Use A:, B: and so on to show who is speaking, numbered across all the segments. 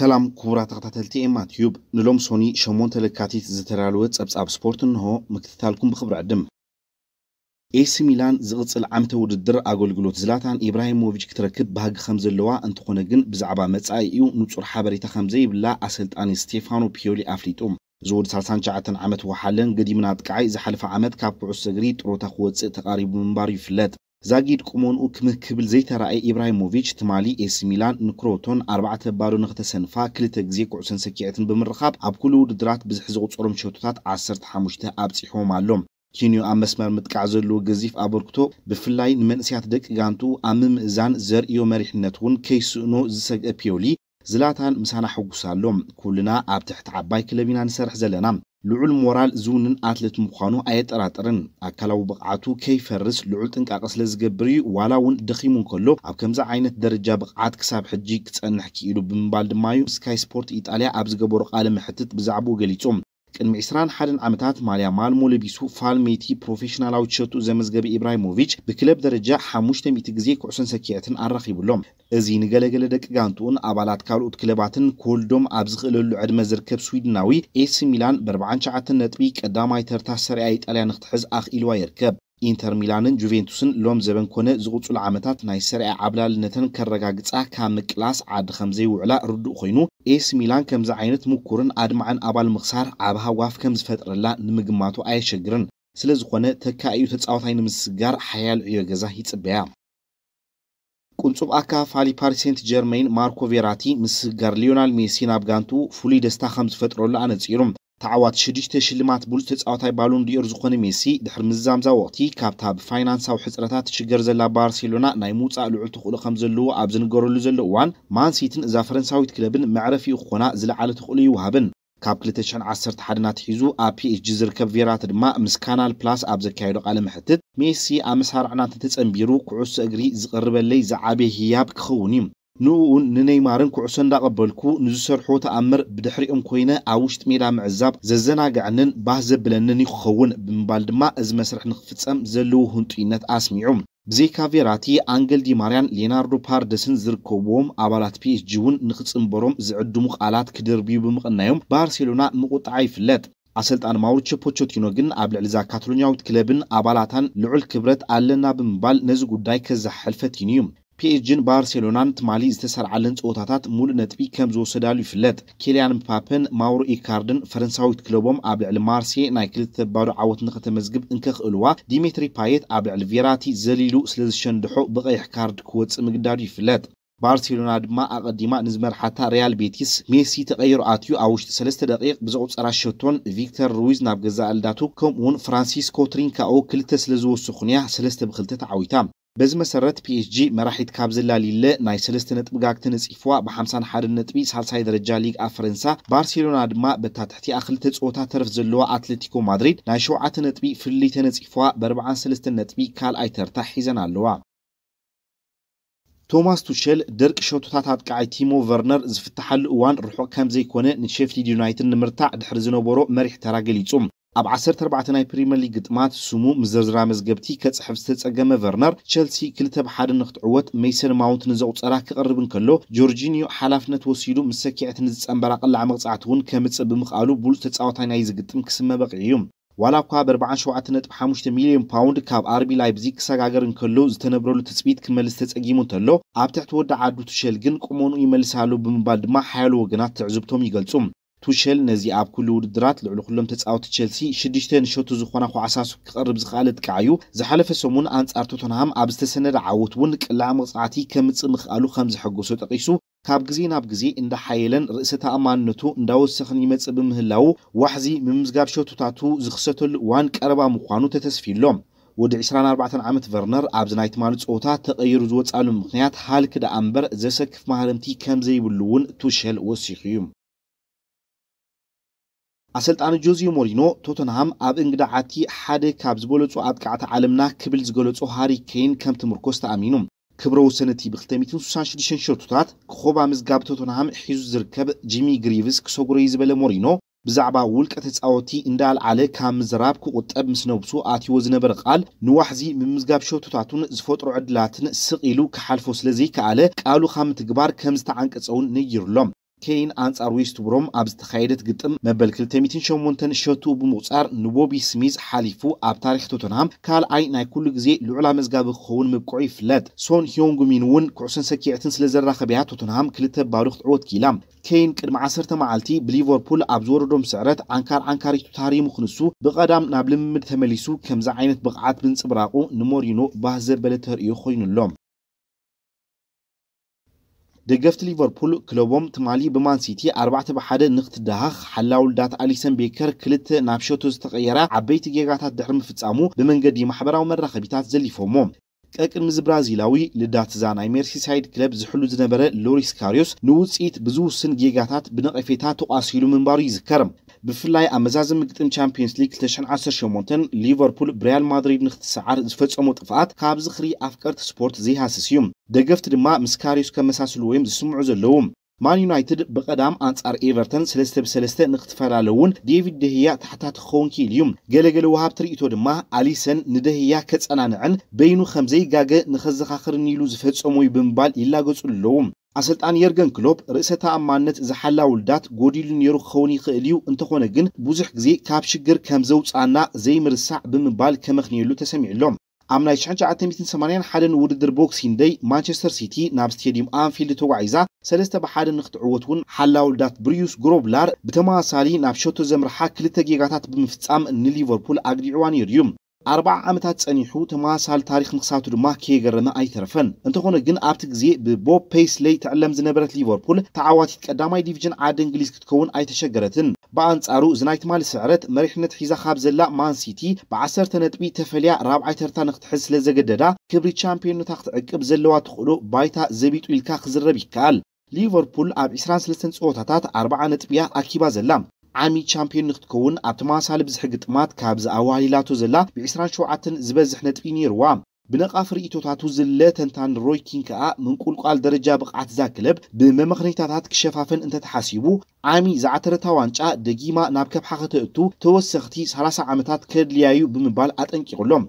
A: ሰላም ክቡራት ተኸታተልቲ ኤማ ቲዩብ ንሎም ሶኒ 8 ልካቲት ዝተዳለወ ጸብጻብ ስፖርት እንሆ ምክትታልኩም ብኽብሪ ዕድም ኤሲ ሚላን ዝቕፅል ዓመተ ውድድር ኣገልግሎት ዝላታን ኢብራሂሞቪች ክትረክብ ባህጊ ከም ዘለዋ እንትኾነ ግን ብዛዕባ መጻኢ እዩ ንጹር ሓበሬታ ከም ዘይብላ ኣሰልጣኒ ስቴፋኖ ፒዮሊ ኣፍሊጡ ዝውድ 39 ዓመት ወሓለን ገዲምና ጥቃዓይ ዝሓለፈ ዓመት ካብ ኩዕሶ እግሪ ጥሮታ ክወፅእ ተቓሪቡ ምንባር ይፍለጥ ዛጊድ ቁመንኡ ክምክብል ዘይተረኣየ ኢብራሂሞቪች ትማሊ ኤሲ ሚላን ንክሮቶን ኣርባዕተ ባዶ ንክተሰንፋ ክልተ ግዜ ኩዕሶን ሰኪዕትን ብምርኻብ ኣብ ኩሉ ውድድራት ብዙሕ ዘቑፀሮም ሸቶታት 15 ኣብፂሖም ኣሎም ኪንዮ ኣብ መስመር ምጥቃዕ ዘለዎ ገዚፍ ኣበርክቶ ብፍላይ ንመንእስያት ደቂ ጋንቱ ኣብ ምምእዛን ዘርእዮ መሪሕነት እውን ከይስእኖ ዝሰግአ ፒዮሊ ዝላታን ምሳና ሕጉስ ኣሎም ኩልና ኣብ ትሕቲ ዓባይ ክለብ ኢና ንሰርሕ ዘለና ልዑል ሞራል ዝውንን ኣትሌት ምዃኑ ኣየጠራጥርን ኣካላዊ ብቕዓቱ ከይፈርስ ልዑል ጥንቃቐ ስለ ዝገብር እዩ ዋላ እውን ደኺሙ እንከሎ ኣብ ከምዚ ዓይነት ደረጃ ብቕዓት ክሳብ ሕጂ ክጸንሕ ክኢሉ ብምባል ድማ እዩ ስካይ ስፖርት ኢጣልያ ኣብ ዝገበሮ ቃለ ምሕትት ብዛዕባኡ ገሊፆም ቅድሚ 21 ዓመታት ማልያ ማልሞ ለቢሱ ፋልሜቲ ፕሮፌሽናላዊ ትሸጡ ዘመዝገበ ኢብራሂሞቪች ብክለብ ደረጃ ሓሙሽተ ሚእቲ ግዜ ኩዕሶን ሰኪዐትን ኣራኺቡሎም እዚ ንገለገለ ደቂ ጋንቱኡን ኣባላት ካልኦት ክለባትን ክወልዶም ኣብ ዝኽእለሉ ዕድመ ዝርከብ ስዊድናዊ ኤሲ ሚላን ብ49 ነጥቢ ቀዳማይ ተርታ ሰሪያ ኢጣልያ ንክትሕዝ ኣኽኢልዋ ይርከብ ኢንተር ሚላንን ጁቬንቱስን ሎም ዘበን ኮነ ዝቕፅሉ ዓመታት ናይ ስርዒ ዓብላልነተን ከረጋግፃ ካብ ምቅላስ ዓዲ ከም ዘይውዕላ ርዱእ ኮይኑ ኤስ ሚላን ከምዚ ዓይነት ምኩርን ኣድማዕን ኣባል ምኽሳር ዓብ ሃዋፍ ከም ዝፈጥረላ ንምግማቱ ኣየሸግርን ስለ ዝኾነ ተካእዩ ተፃወታይ ንምስጋር ሓያል ዕዮ ገዛ ይፅበያ ቁንፁብ ኣካፋሊ ፓሪስ ሴንት ጀርሜን ማርኮ ቬራቲ ምስጋር ሊዮናል ሜሲ ናብ ጋንቱ ፍሉይ ደስታ ከም ዝፈጥረሉ ኣነፂሩ تعوات شدشته شلمات بولز تساوتاي بالون دير زخون ميسي دحر مزامزا وقتي كابتا بفاينانساو حصرتات تشجر زلا بارسيلونا ناي موصا لعل تخلو خم زلو اب زلو وان مان سيتن اذا فرنساويت كلبن معرفي خونا زلعله تخلو يوهبن ካብ 211 ናትሒዙ ኣብ ፒኤችጂ ዝርከብ ቬራት ድማ ምስ ካናል ፕላስ ኣብ ዘካየዶ ቃለ ميسي ሜሲ ኣብ መሳርዕናት ተፀንቢሩ ኩዕሶ እግሪ ዝቐርበለይ ዝዓበየ ህያብ ክኸውን እዩ ንኡ እውን ንነይማርን ኩዕሶ እንዳቐበልኩ ንዝሰርሖ ተኣምር ብድሕሪኦም ኮይነ ኣብ ውሽጢ ሜዳ ምዕዛብ ዘዘናግዕንን ባህ ዘብለንን ይክኸውን ብምባል ድማ እዚ መስርሕ ንክፍፀም ዘለዎ ህንጡይነት ኣስሚዑ ብዘይካ ቬራቲ ኣንገል ማርያን ሌናርዶ ፓርደስን ዝርከብዎም ኣባላት ፒኤስጂ እውን ንክፅምበሮም ዝዕድሙ ቃላት ክደርብዩ ብምቕናዮም ባርሴሎና ምቁጣዓ ይፍለጥ ኣሰልጣን ማውሪቾ ፖቾቲኖ ግን ኣብ ልዕሊ ዛ ካታሎኒያዊት ክለብን ኣባላታን ልዑል ክብረት ኣለና ብምባል ነዚ ጉዳይ ከዛሓል እዩ ፒኤስጂን ባርሴሎናን ትማሊ ዝተሰርዓለን ፀወታታት ሙሉእ ነጥቢ ከም ዝወሰዳሉ ይፍለጥ ኬልያን ምፓፕን ማውሮ ኢካርድን ፈረንሳዊት ክለቦም ኣብ ልዕሊ ማርሴ ናይ ክልተ ባዶ ዓወት ንክተመዝግብ እንከኽእልዋ ዲሜትሪ ፓየት ኣብ ልዕሊ ቬራቲ ዘሊሉ ስለዝሸንድሖ ብቀይሕ ካርድ ክወፅእ ምግዳዱ ይፍለጥ ባርሴሎና ድማ ኣቐዲማ ንዝመርሓታ ሪያል ቤቲስ ሜሲ ተቐይሩ ኣትዩ ኣብ ውሽጢ 3 ደቂቕ ብዘቑፀራ ሸቶን ቪክተር ሩዊዝ ናብ ገዛ ኣልዳቱ ከምኡውን ፍራንሲስኮ ትሪንካኦ ክልተ ስለ ዝወስኹንያ 3 ብክልተ ተዓዊታ በዚ መሰረት ፒኤስጂ መራሒት ካብ ዝላሊለ ናይ ሰለስተ ነጥቢ ጋግ ተነፂፍዋ ብ51 ነጥቢ ሳልሳይ ደረጃ ሊግ ኣብ ፈረንሳ ባርሴሎና ድማ በታ ትሕቲኣ ክልተ ፀወታ ተረፍ ዘለዋ ኣትለቲኮ ማድሪድ ናይ 7 ነጥቢ ፍልይ ተነፂፍዋ ብ43 ነጥቢ ካልኣይ ተርታ ሒዘን ኣለዋ ቶማስ ቱሸል ደርቂ ሸቶታት ኣጥቃዓይ ቲሞ ቨርነር ዝፍትሓሉ እዋን ርሑቕ ከም ዘይኮነ ንሼፊልድ ዩናይትድ ንምርታዕ ድሕሪ ዝነበሮ መሪሕ ተራ ገሊጹ ኣብ 14 ናይ ፕሪምየር ሊግ ግጥማት ስሙ ምዝርዝራ መዝገብቲ ከፅሕፍ ዝተፀገመ ቨርነር ቸልሲ 2 ብሓደ ንክትዕወት ሜሰን ማውንት ንዘቁፀራ ክቐርብ እንከሎ ጆርጂኒዮ ሓላፍነት ወሲዱ ምስ ሰኪዕት ንዝፀንበራ ቅላዕ መቕፃዕቲ እውን ከምፅእ ብምኽኣሉ ብሉፅ ተፃወታይ ናይ ዝግጥም ክስመ በቂዕ እዩ ዋላ እኳ ብ47.5 ሚልዮን ፓውንድ ካብ ኣርቢ ላይፕዚግ ክሰጋገር እንከሎ ዝተነብረሉ ትፅቢት ክመልስ ተፀጊሙ እንተሎ ኣብ ትሕቲ ወዲ ዓዱ ትሸል ግን ቁመኑ ይመልሳሉ ብምባል ድማ ሓያሉ ወገናት ትዕዝብቶም ይገልጹ توشل نزي أب كل ودرات لعلقلهم تسعة تشيلسي شدشتين شوتو زخونا خو عساسو كقرب زخالد كعيو زحلف سمون أنت أرتوتنهام أبستسنر عوت ونك لعم صعتي كم تسمخ ألو خمس حجوسو تقيسو ካብ ግዜ ናብ ግዜ እንዳሓየለን ርእሲ ተኣማንነቱ እንዳወሰኽን ይመፅእ ብምህላው ዋሕዚ ምምዝጋብ ሸቱታቱ ዝኽሰተሉ እዋን ቀረባ ምዃኑ ተተስፊሎም ወዲ 24 ዓመት ቨርነር ኣብዚ ናይ ትማሊ ፀወታ ተቐይሩ ዝወፃሉ ምኽንያት ሃልክ ደኣ እምበር ዘሰክፍ ማሃርምቲ ከም ዘይብሉ እውን ቱሸል ወሲኹ ኣሰልጣኒ ጆዚዮ ሞሪኖ ቶተንሃም ኣብ እንግዳ ዓቲ ሓደ ካብ ዝበለፁ ኣጥቃዕቲ ዓለምና ክብል ዝገለፁ ሃሪ ኬን ከምቲ ምርኮስ ተኣሚኑ ክብረ ወሰነቲ ብ266 ሸርቱታት ክኾብ ምዝጋብ ቶተንሃም ሒዙ ዝርከብ ጂሚ ግሪቭስ ክሰጉሮ እዩ ዝበለ ሞሪኖ ብዛዕባ ውልቀ ተፃወቲ እንዳልዓለ ካብ ምዝራብ ክቁጠብ ምስ ነብሱ ኣትዎ ዝነበረ ቓል ንዋሕዚ ምምዝጋብ ሸርቱታቱን ዝፈጥሮ ዕድላትን ስቕ ኢሉ ክሓልፎ ስለ ዘይከኣለ ቃሉ ካብ ምትግባር ከም ዝተዓንቀፀውን ነይሩሎም ኬይን ኣንጻር ዌስት ብሮም ኣብ ዝተካየደት ግጥም መበል 208 ሸቱ ብምቁፃር ንቦቢ ስሚዝ ሓሊፉ ኣብ ታሪክ ቶተንሃም ካልኣይ ናይ ኩሉ ግዜ ልዑላ መዝጋቢ ክኸውን ምብቅዑ ይፍለጥ ሶን ሂዮንጉሚን እውን ኩዕሶን ሰኪዕትን ስለ ዘራኸበያ ቶተንሃም ክልተ ባዶ ክትዕወት ኪኢላ ኬይን ቅድሚ 1 መዓልቲ ብሊቨርፑል ኣብ ዝወረዶም ስዕረት ዓንካር ዓንካሪቱ ታሪሙ ክንሱ ብቐዳም ናብ ልምምድ ተመሊሱ ከምዚ ዓይነት ብቕዓት ብንፅብራቁ ንሞሪኖ ባህ ዘበለ ተርእዩ ኮይኑሎም دقفت ليفربول كلوبهم تمالي بمان سيتي أربعة بحدا نقت دهخ حلاول دات أليسن بيكر كلت نابشوتو زتغيرا عبيت جيغاتات دحر مفتسامو بمنجدي محبرة ومرة خبيتات زلي فومو ቀቅምዝ ብራዚላዊ ልዳት ዛናይ ሜርሲሳይድ ክለብ ዝሕሉ ዝነበረ ሎሪስ ካሪዮስ ንውፅኢት ብዙ ውስን ጌጋታት ብነቐፌታ ተቋሲሉ ምንባሩ ይዝከርም ብፍላይ ኣብ መዛዝም ምግጥም ቻምፒየንስ ሊግ 2018 ሊቨርፑል ብሪያል ማድሪድ ንክትሰዓር ዝፈፀሞ ጥፍኣት ካብ ዝኽሪ ኣፍቀርቲ ስፖርት ዘይሃስስ እዩ ደገፍቲ ድማ ምስ ካሪዮስ ከመሳስሉ ወይም ዝስምዑ ዘለዉ ማን ዩናይትድ ብቀዳም ኣንጻር ኤቨርተን ሰለስተ 3 ንክትፈላለውን ዴቪድ ደህያ ታሕታ ትኸውን ክኢል እዩ ገለገለ ውሃብ ትርኢቶ ድማ ኣሊሰን ንደህያ ከጸናንዕን በይኑ ከምዘይጋገ ንኸዘኻኽርኒ ኢሉ ዝፈጸሙይ ብምባል ይላገጹ ኣለዉ ኣሰልጣን የርገን ክሎፕ ርእሰ ተኣማንነት ዝሓላ ውልዳት ጎዲሉ ነይሩ ክኸውን ይኽእል እዩ እንተኾነ ግን ብዙሕ ግዜ ካብ ሽግር ከም ዘውፃና ዘይምርሳዕ ብምባል ከመኽንየሉ ተሰሚዑሎም ኣብ ናይ 1981 ውድድር ቦክሲንደይ ማንቸስተር ሲቲ ናብ ስተድየም ኣንፊልድ ተጓዒዛ ሰለስተ ብሓደ ንክትዕወት እውን ሓላ ውልዳት ብሪዩስ ግሮብላር ብተመሳሊ ናብ ሸቶ ዘምርሓ ክልተ ጌጋታት ብምፍጻም ንሊቨርፑል ኣግዲዕዋ ነይሩ እዩ ኣርባ ዓመታት ጸኒሑ ተመሳሊ ታሪክ ምክሳቱ ድማ ከየገረመ ኣይተረፈን እንተኾነ ግን ኣብቲ ግዜ ብቦብ ፔስለይ ትዕለም ዝነበረት ሊቨርፑል ተዓዋቲት ቀዳማይ ዲቪዥን ዓዲ እንግሊዝ ክትከውን ኣይተሸገረትን ብኣንጻሩ ዝናይ ትማሊ ስዕረት መሪሕነት ሒዛ ካብ ዘላ ማንሲቲ ብዓሰርተ ነጥቢ ተፈልያ ራብዓይ ተርታ ንክትሕዝ ስለ ዘገደዳ ክብሪ ቻምፒዮንታ ክትዕቅብ ዘለዋ ትኽእሎ ባይታ ዘቢጡ ኢልካ ክዝረብ ይከኣል ሊቨርፑል ኣብ 23 ፀወታታት 40 ነጥቢ እያ ኣኪባ ዘላ ዓሚ ቻምፒዮን ንክትከውን ኣብ ተመሳሳሊ ብዝሒ ግጥማት ካብ ዝኣዋሊላቶ ዘላ ብ27 ዝበዝሕ ነጥቢ ነይርዋ ብነቓፍ ርእቶታቱ ዝለ ተንታን ሮይኪን ከኣ ምንቁልቋል ደረጃ ብቕዓት እዛ ክለብ ብመመኽኔታታት ክሸፋፈን እንተተሓሲቡ ዓሚ ዝዓተረታ ዋንጫ ደጊማ ናብ ከብሓ ክተእቱ ተወሰኽቲ 30 ዓመታት ከድልያዩ ብምባል ኣጠንቂቑሎም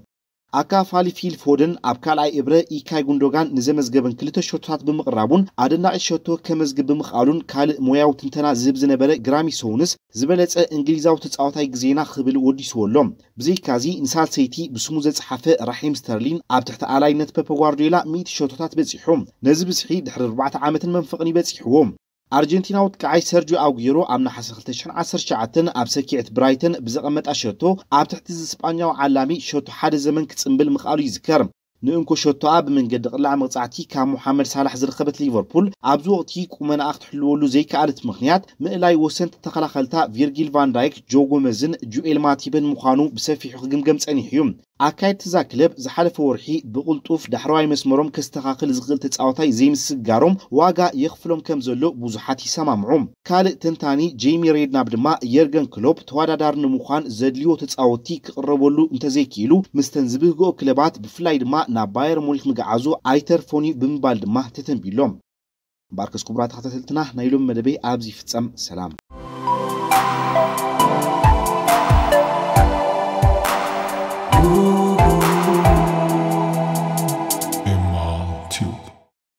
A: ኣካ ፊል ፎደን ኣብ ካልኣይ እብረ ኢካይ ጉንዶጋን ንዘመዝገበን ክልተ ሸቶታት ብምቕራቡን ኣደናቂ ሸቶ ከመዝግብ ብምኽኣሉን ካልእ ሞያዊ ትንተና ዝህብ ዝነበረ ግራሚ ሰውንስ ዝበለፀ እንግሊዛዊ ተፃወታይ ግዜና ክብል ወዲስዎ ኣሎ ብዘይካዚ ንሳልሰይቲ ብስሙ ዘፀሓፈ ራሒም ስተርሊን ኣብ ትሕቲ ኣላይነት ፔፐ ጓርዲዮላ 100 ሸቶታት በፂሑ ነዚ ብዝሒ ድሕሪ 4 ዕ ዓመትን መንፍቕን ይበፂሕዎም ኣርጀንቲናዊት ከዓይ ሰርጂዮ ኣጉይሮ ኣብ ናሓሰ 219 ኣብ ሰኪዕት ብራይተን ብዘቐመጣ ሸቶ ኣብ ትሕቲ ዝስጳኛዊ ዓላሚ ሸቶ ሓደ ዘመን ክፅምብል ምኽኣሉ ይዝከር ንእንኮ ሸቶኣ ብመንገዲ ቅላዕ መቕጻዕቲ ካብ ሙሓመድ ሳላሕ ዝረኸበት ሊቨርፑል ኣብዚ ወቅቲ ቁመናኣ ክትሕልወሉ ዘይከኣለት ምኽንያት ምእላይ ወሰንቲ ተኸላኸልታ ቪርጊል ቫንዳይክ ጆ ጎመዝን ጁኤል ማቲብን ምዃኑ ብሰፊሑ ክግምገም ጸኒሕ እዩ ኣካይድ እዛ ክለብ ዝሓለፈ ወርሒ ብቕልጡፍ ዳሕረዋይ መስመሮም ከስተኻኽል ዝኽእል ተፃወታይ ዘይምስጋሮም ዋጋ የኽፍሎም ከም ዘሎ ብዙሓት ይሰማምዑ ካልእ ተንታኒ ጀሚ ሬድናብ ድማ የርገን ክሎፕ ተወዳዳሪ ንምዃን ዘድልዮ ተፃወቲ ክቕረበሉ እንተዘይክኢሉ ምስተን ዝብህግኦ ክለባት ብፍላይ ድማ ናብ ባየር ሙኒክ ምግዓዙ ኣይተርፎን እዩ ብምባል ድማ ተተንቢሎም እምበር ክስ ክቡራት ተኸታተልትና ናይ ሎም መደበይ ኣብዚ ይፍፀም ሰላም